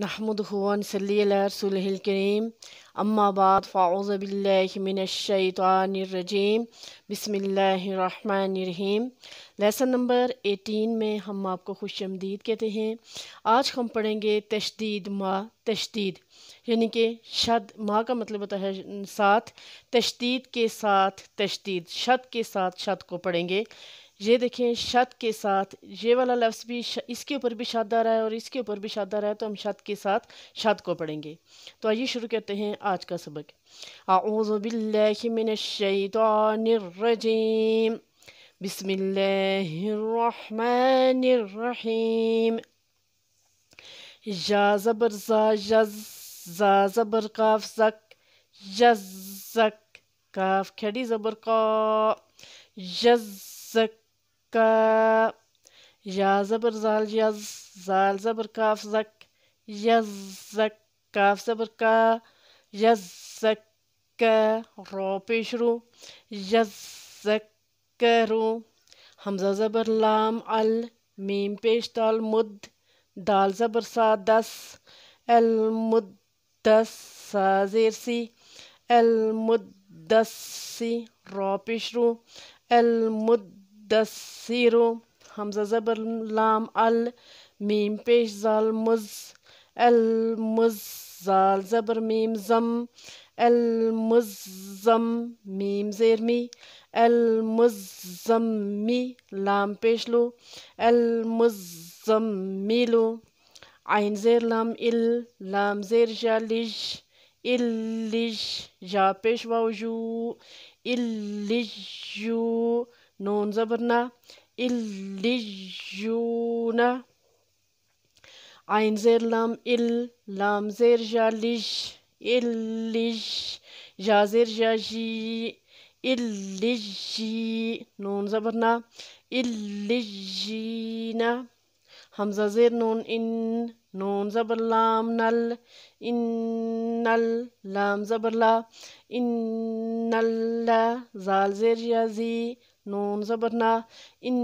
नहमदन सलीसकरीम अम्माबाद फ़ाउज़बिल्लिमिनशैतरजीम बसमीम lesson number eighteen में हम आपको खुश आमदीद कहते हैं आज हम पढ़ेंगे तशदीद माँ तशदीद यानी कि शद माँ का मतलब होता है साथ तशदीद के साथ तशदीद शद के साथ शद को पढ़ेंगे ये देखें शत के साथ ये वाला लफ्ज़ भी इसके ऊपर भी शादा आ रहा है और इसके ऊपर भी शादा आ रहा है तो हम शत के साथ शत को पढ़ेंगे तो आइए शुरू करते हैं आज का सबक आउज़बिल्लिमिनशैतानिर्रजीम बिस्मिल्लाहिर्रहमानिर्रहीम या ज़बर जा ज़बर काफ ज़क यज़क काफ खड़ी ज़बर का यज़क زكى يا जाल زال يز زال زبر كاف زك يز زك كاف पेश रू यज रू हमजा ज़बर लाम अल मीम पेश दाल मुद दाल ज़बर सा दस अल मुद्दस सा ज़ेर सी अल मुद्दसी रो पेश रू अल मुद دسیرو همزه زبر لام ال میم پیش زال مز ال مز زال زبر میم زم مز ال زم میم زیر می مز زم می لام پیش لو مز می لو عین زیر لام ال لام زیر ال لیج جا پیش واو جو لیج جو نون زبرنا الليجون عين زير لام ال لام زير جا لج إلج جا زير جا جي اللجي نون زبرنا إلجينا همزة زير نون إن نون زبر لام نل إن نل لام زبر لا إن نل زال زير جا زي नून ज़बरना इन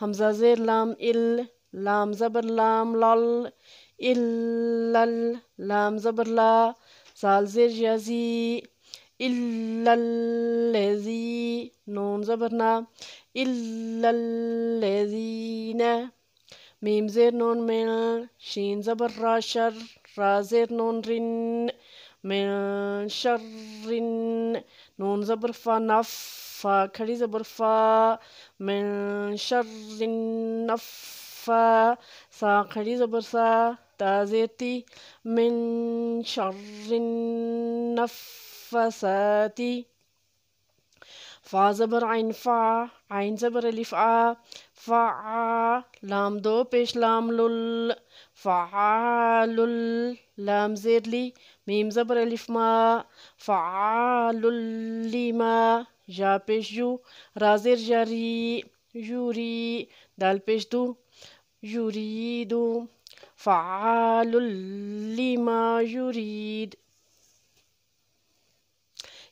हमजा जेर लाम इल लाम ज़बर लाम लल इल लाम ज़बर ला साल जेर याजी इल्लल्लेजी नून ज़बरना इल्लल्लेजीन मीम जेर नून मिल शीन ज़बर रा शर रा जेर नून रिन मैं शर्रिन नून ज़बर फ़ा नफ़ फ़ा खड़ी ज़बर फ़ा मैं शर्रिन नफ़ा सा खड़ी ज़बर सा ताज़ेती मिन शर्रिन नफ़साती فا زبر عین فا عین زبر الف ا فعا لام دو پیش لام لل فعال لام زیر لی میم زبر الف ما فعال لما جا پیش جو را زیر جری جوری دال پیش دو یرید لی ما یرید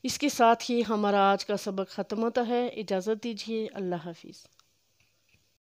इसके साथ ही हमारा आज का सबक ख़त्म होता है इजाज़त दीजिए अल्लाह हाफिज़